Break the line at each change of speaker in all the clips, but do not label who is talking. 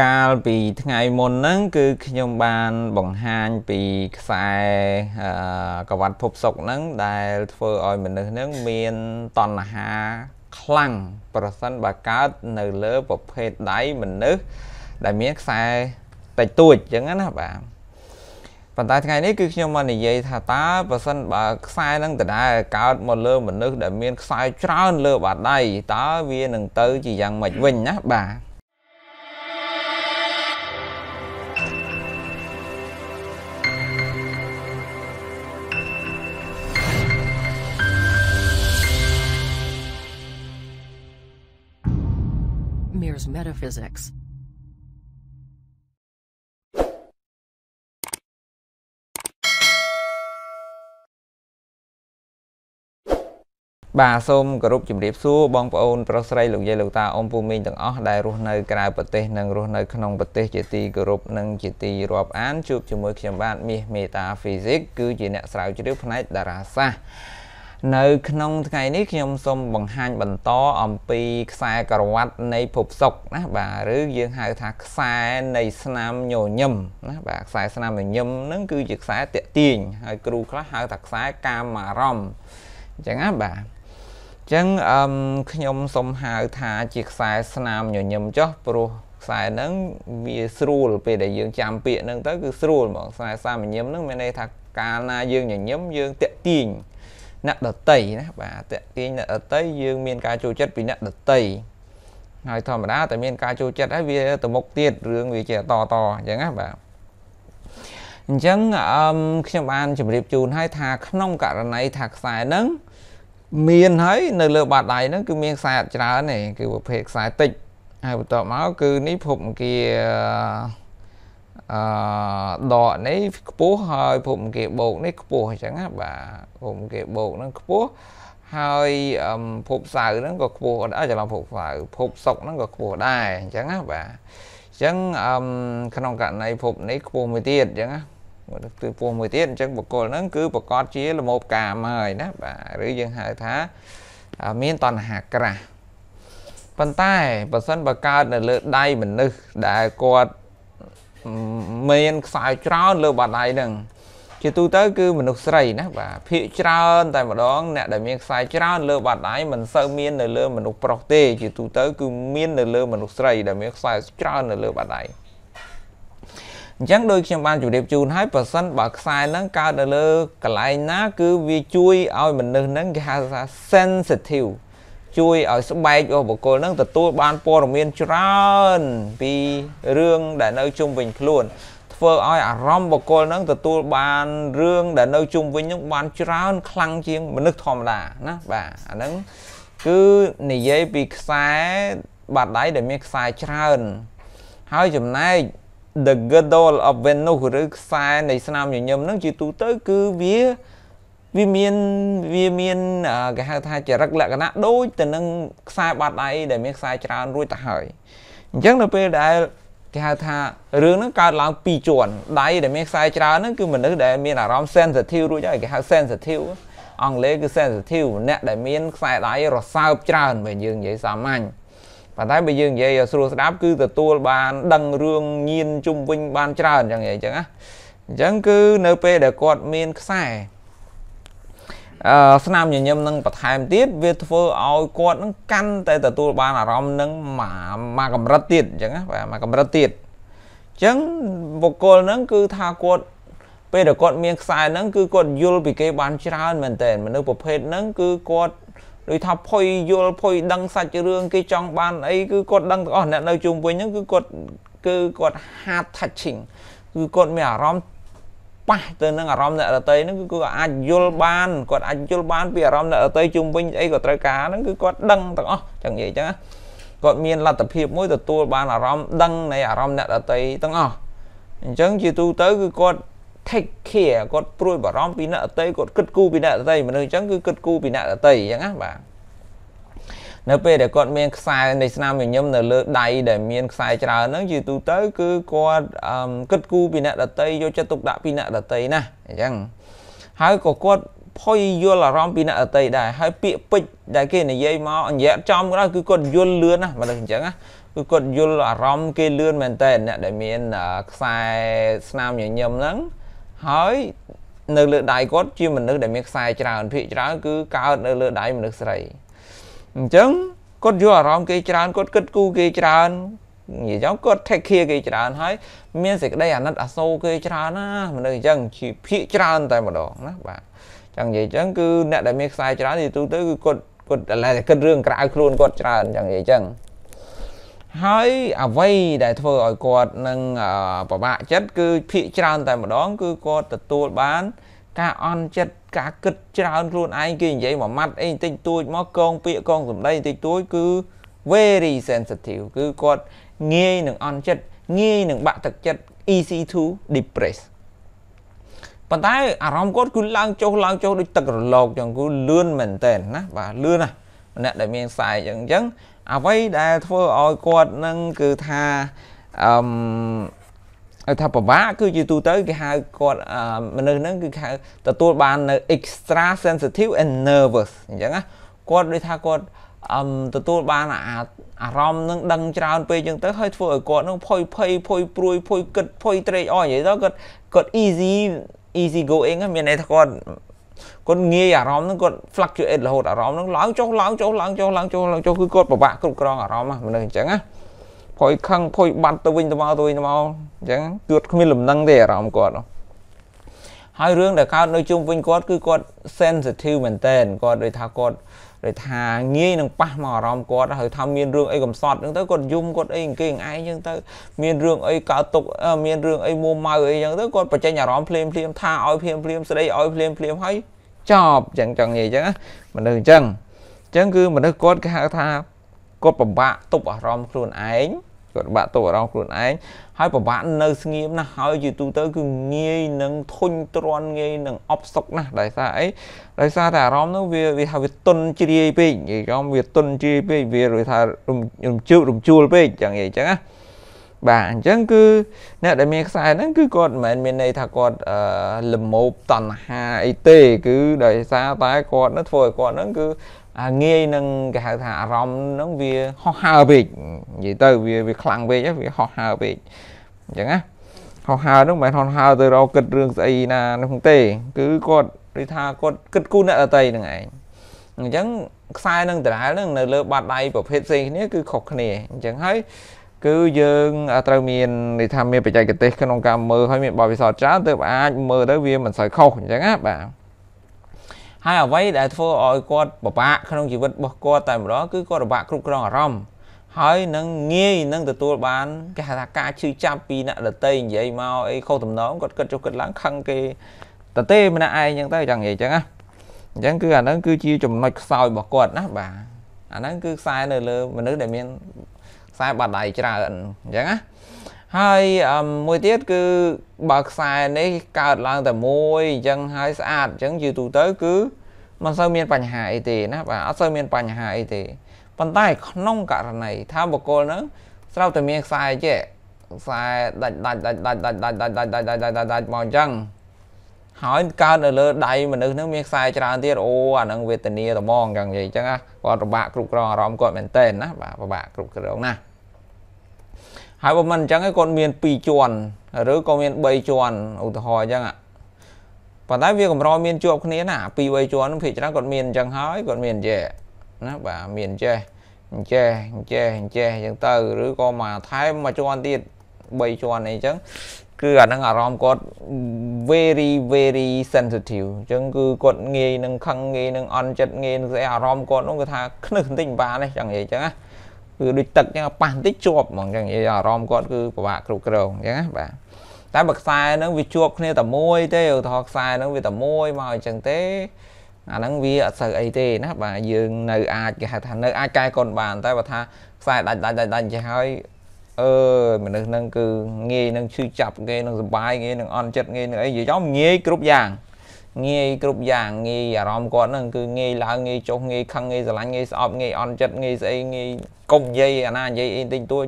កាលពីថ្ងៃមុនហ្នឹងគឺខ្ញុំបានបង្ហាញពីខ្សែកវ៉ាត់ភពសុកហ្នឹងដែលធ្វើឲ្យមនុស្សហ្នឹងមានតណ្ហាខ្លាំងប្រសិនបើកើតនៅលើប្រភេទដៃមនុស្សដែលមានខ្សែតិចតួចអញ្ចឹងណាបាទប៉ុន្តែថ្ងៃនេះគឺខ្ញុំមកនិយាយថាតើប្រសិនបើខ្សែនឹងដដែលកើតមកលើមនុស្សដែលមានខ្សែច្រើនលើបាតដៃតើវានឹងទៅជាយ៉ាងម៉េចវិញណាបាទ Vermeer's Metaphysics. បាទសូមគោរពជំរាបសួរបងប្អូនប្រុសស្រីលោកយាយលោកតាអ៊ំពូមីងទាំងអស់ដែលរស់នៅក្រៅប្រទេសនិងរស់នៅក្នុងប្រទេស ជាទីគោរពនិងជាទីរាប់អានជួបជាមួយខ្ញុំបាទមាសមេតាហ្វីសិកគឺជាអ្នកស្រាវជ្រាវផ្នែកតារាសាស្ត្រនៅក្នុងថ្ងៃនេះខ្ញុំសូមបង្ហាញបន្តអំពី ខ្សែក្រវ៉ាត់នៃភពសុកណាបាទឬយើងហៅថាខ្សែនៃ ស្នាមញញឹមណាបាទខ្សែស្នាមញញឹមហ្នឹងគឺជាខ្សែតាក់ទាញហើយគ្រូខ្លះហៅថាខ្សែកាមអារម្មណ៍អញ្ចឹងណាបាទអញ្ចឹងអឹមខ្ញុំសូមហៅថាជាខ្សែស្នាមញញឹមចុះព្រោះខ្សែហ្នឹងវាស្រួលពេលដែលយើងចាំពាក្យហ្នឹងទៅគឺស្រួលហ្មងខ្សែស្នាមញញឹមហ្នឹងមានន័យថាកាលណាយើងញញឹមយើងតាក់ទាញអ្នកដតីណាបាទតាក់ទាញអ្នកដតីយើងមានការចូលចិត្តពីអ្នកដតីហើយធម្មតាតែមានការចូលចិត្តហើយវាទៅមុខទៀតរឿងវាជាតតអញ្ចឹងណាបាទអញ្ចឹងអឺខ្ញុំបានជម្រាបជូនឲ្យថាក្នុងករណីថាខ្សែហ្នឹងមានហើយនៅលើបាតដៃហ្នឹង គឺមានខ្សែអត់ច្រើនទេគឺប្រភេទខ្សែតិចហើយបន្ទាប់មកគឺនេះភពអង្គារអឺដកនេះខ្ពស់ហើយភូមិគេបោកនេះខ្ពស់អញ្ចឹងណាបាទភូមិគេបោកនឹងខ្ពស់ហើយភពសៅហ្នឹងក៏ខ្ពស់ដែរច្រឡំភពសៅភពសុកហ្នឹងក៏ខ្ពស់ដែរអញ្ចឹងណាបាទអញ្ចឹងក្នុងករណីភពនេះខ្ពស់មួយទៀតអញ្ចឹងណាគឺពោះមួយទៀតអញ្ចឹងបកគលហ្នឹងគឺប្រកាសជាលមោបកាមហើយណាបាទឬយើងហៅថាមានតណ្ហាក្រាស់ប៉ុន្តែបើសិនបើកើតនៅលើដៃមនុស្សដែលគាត់មានខ្សែច្រើនលើបាតដៃហ្នឹងជាទូទៅគឺមនុស្សស្រីណាបាទភាកច្រើនតែម្ដង អ្នកដែលមានខ្សែច្រើនលើបាតដៃមិនសូវមាននៅលើមនុស្សប្រុសទេជាទូទៅគឺមាននៅលើមនុស្សស្រីដែលមានខ្សែច្រើននៅលើបាតដៃអញ្ចឹងដូចខ្ញុំបានជម្រាបជូនហើយប៉ះសិនបើខ្សែហ្នឹងកើតនៅលើកន្លែងណា គឺវាជួយឲ្យមនុស្សហ្នឹងគេហៅថា sensitive ជួយឲ្យស្បែករបស់បុគ្គលនឹងទទួលបានព័ត៌មានច្រើនពីរឿងដែលនៅជុំវិញខ្លួន ធ្វើឲ្យអារម្មណ៍បុគ្គលនឹងទទួលបានរឿងដែលនៅជុំវិញនឹងបានច្រើន ខ្លាំងជាងមនុស្សធម្មតាណាបាទអាហ្នឹងគឺនិយាយពីខ្សែបាតដៃដែលមានខ្សែច្រើនហើយចំណែក The Girdle of Venus ឬខ្សែនៃស្នាមញញឹមនឹងជាទូទៅគឺវាវាមានវាមានគេហៅថាចរិតលក្ខណៈដូចទៅនឹងខ្សែបាត់ដៃដែលមានខ្សែច្រើន រួចទៅហើយអញ្ចឹងនៅពេលដែលគេហៅថារឿងហ្នឹងកើតឡើងពីរជាន់ដៃដែលមានខ្សែច្រើនហ្នឹងគឺមនុស្សដែលមានអារម្មណ៍ sensitive រួចហើយគេហៅ sensitive អង់គ្លេសគឺ sensitive អ្នកដែលមានខ្សែដៃរសើបច្រើនបើយើងនិយាយសាមញ្ញប៉ុន្តែបើយើងនិយាយឲ្យស្រួលស្ដាប់គឺទទួលបាន ដឹងរឿងញៀនជុំវិញបានច្រើនអញ្ចឹងអញ្ចឹងណាអញ្ចឹងគឺនៅពេលដែលគាត់មាន ខ្សែស្នាមញញឹមនឹងបន្ថែមទៀតវាធ្វើឲ្យគាត់នឹងកាន់តែទទួលបានអារម្មណ៍នឹងមួយកម្រិតទៀតអញ្ចឹងណាបាទមួយកម្រិតទៀតអញ្ចឹងបុគ្គលនឹងគឺថាគាត់ពេលដែលគាត់មានខ្សែហ្នឹងគឺគាត់យល់ពីគេបានច្រើនមែនតើមនុស្សប្រភេទហ្នឹងគឺគាត់ដូចថាភុយយល់ភុយដឹងសាច់រឿងគេចង់បានអីគឺគាត់ដឹងទាំងអស់អ្នកនៅជុំវិញហ្នឹងគឺគាត់គឺគាត់ hard touching គឺគាត់មានអារម្មណ៍ប៉ះទៅនឹងអារម្មណ៍អ្នកដតីហ្នឹងគឺគាត់អាចយល់បានគាត់អាចយល់បានពីអារម្មណ៍អ្នកដតីជុំវិញអីក៏ត្រូវការហ្នឹងគឺគាត់ដឹងទាំងអស់ចឹងនិយាយចឹងណាគាត់មានលទ្ធភាពមួយទទួលបានអារម្មណ៍ដឹងនៃអារម្មណ៍អ្នកដតីទាំងអស់អញ្ចឹងជាទូទៅគឺគាត់ take care គាត់ព្រួយបារម្ភពីអ្នកដតីគាត់គិតគូរពីអ្នកដតីមនុស្សអញ្ចឹងគឺគិតគូរពីអ្នកដតីអញ្ចឹងណាបាទនៅពេលដែលគាត់មានខ្សែនៃស្នាមញញឹមនៅលើដៃដែលមានខ្សែច្រើនហ្នឹងយូរទូទៅគឺគាត់គិតគូរពីអ្នកដតីយកចិត្តទុកដាក់ពីអ្នកដតីណាអញ្ចឹងហើយក៏គាត់ផុយយល់អារម្មណ៍ពីអ្នកដតីដែរហើយពាក្យពេចដែលគេនិយាយមកអញ្ញៈចំក្រោយគឺគាត់យល់លឿនណាបើដូចអញ្ចឹងណាគឺគាត់យល់អារម្មណ៍គេលឿនមែនតើអ្នកដែលមានខ្សែស្នាមញញឹមហ្នឹងហើយនៅលើដៃគាត់ជាមនុស្សដែលមានខ្សែច្រើនភាកច្រើនគឺកើតនៅលើដៃមនុស្សស្រីអញ្ចឹងគាត់យកអារម្មណ៍គេច្រើនគាត់គិតគូរគេច្រើននិយាយចឹងគាត់ take care គេច្រើនហើយមានសេចក្តីអាណិតអាសូរគេច្រើនណាមនុស្សអញ្ចឹងជាភាកច្រើន តែម្ដងណាបាទចឹងនិយាយចឹងគឺអ្នកដែលមានខ្សែច្រើននិយាយទូទៅគឺគាត់គាត់តែគិតរឿងក្រៅខ្លួនគាត់ច្រើនចឹងនិយាយចឹងហើយអ្វីដែលធ្វើឲ្យគាត់នឹងប្របាក់ចិត្តគឺភាកច្រើនតែម្ដងគឺគាត់ទទួលបានការអន់ចិត្តការគិតច្រើនខ្លួនឯងគេនិយាយមួយម៉ាត់អីបន្តិចតួចមកកងពាក្យកងសម្ដីបន្តិចតួចគឺ very sensitive គឺគាត់ងាយនឹងអន់ចិត្តងាយនឹងបាក់ទឹកចិត្ត easy to depress ប៉ុន្តែអារម្មណ៍គាត់គឺឡើងចុះឡើងចុះដូចទឹករលកចឹងគឺលឿនមែនតើណាបាទលឿនណាម្នាក់ដែលមានខ្សែចឹងចឹងអ្វីដែលធ្វើឲ្យគាត់នឹងគឺថាអឺថាពិបាកគឺជាទូទៅគេហៅគាត់មនុស្សហ្នឹងគឺហៅទទួលបាននៅ extra sensitive and nervous អញ្ចឹងណាគាត់ដូចថាគាត់អឹមទទួលបានអារម្មណ៍នឹងដឹងច្រើនពេកអញ្ចឹងទៅ ហើយធ្វើឲ្យគាត់នឹងភ័យភ័យភ័យព្រួយភ័យគិតភ័យត្រេកអរនិយាយទៅគាត់គាត់ easy easy going មានន័យថាគាត់គាត់ងាយអារម្មណ៍នឹងគាត់ fluctuate រហូតអារម្មណ៍នឹងឡើងចុះឡើងចុះឡើងចុះឡើងចុះឡើងចុះគឺគាត់ពិបាកគ្រប់គ្រងអារម្មណ៍ហ្នឹងមនុស្សអញ្ចឹងណាភុយខឹងភុយបាត់ទៅវិញទៅមកទៅវិញទៅមកអញ្ចឹងគឺគ្មានលំនឹងទេអារម្មណ៍គាត់ហើយរឿងដែលកើតនៅជុំវិញគាត់គឺគាត់ sensitive មែនតើគាត់ដូចថាគាត់ដោយថា ងាយនឹងប៉ះមកអារម្មណ៍គាត់ហើយថាមានរឿងអីកំសត់ហ្នឹងទៅគាត់យំគាត់អីគេឯងអញ្ចឹងទៅ មានរឿងអីកើតទុកមានរឿងអីមួម៉ៅអីអញ្ចឹងទៅគាត់បញ្ចេញអារម្មណ៍ភ្លាមភ្លាមថាឲ្យភ្លាមភ្លាមស្ដីឲ្យភ្លាមភ្លាមហើយចប់អញ្ចឹងចង់និយាយអញ្ចឹងមនុស្សអញ្ចឹងអញ្ចឹងគឺមនុស្សគាត់គេហៅថាគាត់ពិបាកទប់អារម្មណ៍ខ្លួនឯងគាត់បាក់ទោសអារម្មណ៍ខ្លួនឯងហើយពិបាកនៅស្ងៀមណាស់ហើយជាទូទៅគឺងាយនឹងធុញទ្រាន់ងាយនឹងអប់សុកណាស់ដោយសារអីដោយសារតែអារម្មណ៍នោះវាវាថាវាទុនជ្រាយពេកនិយាយចំវាទុនជ្រាយពេកវារួចថារំជើបរំជួលពេកចឹងនិយាយចឹងណាបាទអញ្ចឹងគឺអ្នកដែលមានខ្សែហ្នឹងគឺគាត់មិនមែនមានន័យថាគាត់លមោបតណ្ហាអីទេគឺដោយសារតែគាត់នឹងធ្វើឲ្យគាត់ហ្នឹងគឺងាយនឹងគេហៅថាអារម្មណ៍ហ្នឹងវាហោះហើរពេកនិយាយទៅវាវាខ្លាំងពេកវាហោះហើរពេកអញ្ចឹងណាហោះហើរហ្នឹងមិនមែនហោះហើរទៅរកគិតរឿងស្អីណានោះទេ គឺគាត់និយាយថាគាត់គិតគូរអ្នកដតីហ្នឹងឯងអញ្ចឹងខ្សែនឹងដដែលនឹង នៅលើ បាត់ដៃប្រភេទផ្សេងគ្នា គឺខុសគ្នាអញ្ចឹងហើយ គឺយើងត្រូវមានន័យថាមានបច្ចេកទេសក្នុងការមើលហើយមានបទពិសោធន៍ច្រើនទើបអាច មើលទៅវាមិនសូវខុសអញ្ចឹងណាបាទហើយអ្វីដែលធ្វើឲ្យគាត់ពិបាកក្នុងជីវិតរបស់គាត់តែម្ដងគឺគាត់ពិបាកគ្រប់គ្រងអារម្មណ៍ហើយនឹងងាយនឹងទទួលបានគេហៅថាការឈឺចាប់ពីអ្នកដតីនិយាយមកអីខុសតំណងគាត់គិតចុះគិតឡើងខឹងគេតទេម្នាក់ឯងអញ្ចឹងទៅចង់និយាយអញ្ចឹងណាអញ្ចឹងគឺអាហ្នឹងគឺជា ចំណុចខ្សោយរបស់គាត់ណាបាទអាហ្នឹងគឺខ្សែនៅលើមនុស្សដែលមានខ្សែបាត់ដៃច្រើនអញ្ចឹងណាហើយមួយទៀតគឺបើខ្សែនេះកើតឡើងតែមួយអញ្ចឹងហើយស្អាតអញ្ចឹងយូរទូទៅគឺមិនសូវមាន បញ្ហាអីទេណាបាទអត់សូវមានបញ្ហាអីទេប៉ុន្តែក្នុងករណីថាបុគ្គលហ្នឹងស្រាប់តែមានខ្សែចេះខ្សែដាច់ដាច់ដាច់ដាច់ដាច់ដាច់ដាច់ដាច់ដាច់ដាច់ដាច់ដាច់មកអញ្ចឹងហើយកើតនៅលើដៃមនុស្សហ្នឹងមានខ្សែច្រើនទៀតអូអាហ្នឹងវេទនាត្មងអញ្ចឹងនិយាយអញ្ចឹងណាគាត់ពិបាកគ្រប់គ្រងអារម្មណ៍គាត់មែនតើណាបាទពិបាកគ្រប់គ្រងណាហើយបើមិនអញ្ចឹងឯងគាត់មាន2ជាន់ឬក៏មាន3ជាន់ឧទាហរណ៍អញ្ចឹងប៉ុន្តែវាកម្រមានជាប់គ្នាណា2 3ជាន់ភាគច្រើនគាត់មានអញ្ចឹងហើយគាត់មានចេះណាបាទមានចេះចេះចេះចេះអញ្ចឹងទៅឬក៏មកថែមមួយជាន់ទៀត3ជាន់អីអញ្ចឹងគឺអាហ្នឹងអារម្មណ៍គាត់ very very sensitive អញ្ចឹងគឺគាត់ងាយនឹងខឹងងាយនឹងអន់ចិត្តងាយនឹងស្អីអារម្មណ៍គាត់នោះគឺថាខ្នឹះបន្តិចមិនបានទេចង់និយាយអញ្ចឹងណាគឺដូចទឹកអញ្ចឹងប៉ះបន្តិចជាប់ហ្មងអញ្ចឹងនិយាយអារម្មណ៍គាត់គឺពិបាកគ្រប់គ្រងអញ្ចឹងណាបាទតែបើខ្សែហ្នឹងវាជាប់គ្នាតែមួយទេឧទាហរណ៍ខ្សែហ្នឹងវាតែមួយមកអញ្ចឹងទេអាហ្នឹងវាអត់សូវអីទេណាបាទយើងនៅអាចគេហៅថានៅ អាចកែកុនបានតែបើថាខ្សែដាច់ដាច់ដាច់ដាច់ចេះហើយអឺមនុស្សហ្នឹងគឺងាយនឹងឈឺចាប់ងាយនឹងសុបាយងាយនឹងអន់ចិត្តងាយនឹងអីនិយាយចំងាយគ្រប់យ៉ាងងាយគ្រប់យ៉ាងងាយអារម្មណ៍គាត់ហ្នឹងគឺងាយឡើងងាយចុះងាយខឹងងាយស្រឡាញ់ងាយស្អប់ងាយអន់ចិត្តងាយស្អីងាយកុំនិយាយអាណានិយាយអីតិចតួច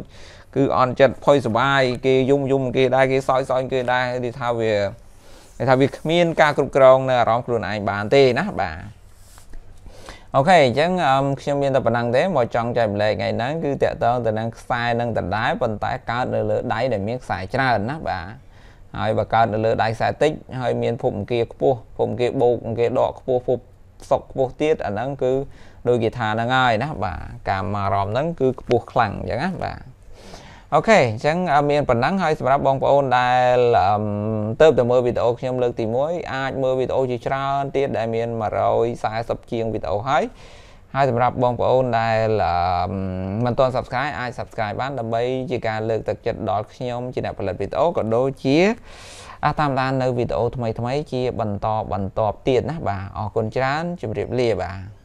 គឺអន់ចិត្តភ័យសុបាយគេយំយំគេដែរគេសោយសោយគេដែរនិយាយថាវានិយាយថាវាគ្មាន ការគ្រប់គ្រងនៅអារម្មណ៍ខ្លួនឯងបានទេណាបាទអូខេអញ្ចឹងខ្ញុំមានតែប៉ុណ្ណឹងទេមកចង់ចែកម្លែកថ្ងៃហ្នឹងគឺតកតងទៅនឹងខ្សែនឹងដដែលប៉ុន្តែកើតនៅលើដៃដែលមានខ្សែច្រើនណាបាទហើយបើកើតនៅលើដៃខ្សែតិចហើយមានភពអង្គារខ្ពស់ភពអង្គារបូកអង្គារដកខ្ពស់ភពសុកខ្ពស់ទៀតអាហ្នឹងគឺដូចគេថាហ្នឹងហើយណាបាទការអារម្មណ៍ហ្នឹងគឺខ្ពស់ខ្លាំងអញ្ចឹងណាបាទអូខេអញ្ចឹងមានប៉ុណ្ណឹងហើយសម្រាប់បងប្អូនដែលទៅតែមើលវីដេអូខ្ញុំលើកទី1អាចមើលវីដេអូជាច្រើនទៀតដែលមាន140ជាងវីដេអូហើយហើយសម្រាប់បងប្អូនដែលមិនទាន់ subscribe អាច subscribe បានដើម្បីជាការលើកទឹកចិត្តដល់ខ្ញុំជាអ្នកផលិតវីដេអូក៏ដូចជា អាចតាមដាននៅវីដេអូថ្មីៗជាបន្តបន្តទៀតណាបាទអរគុណច្រើនជម្រាបលាបាទ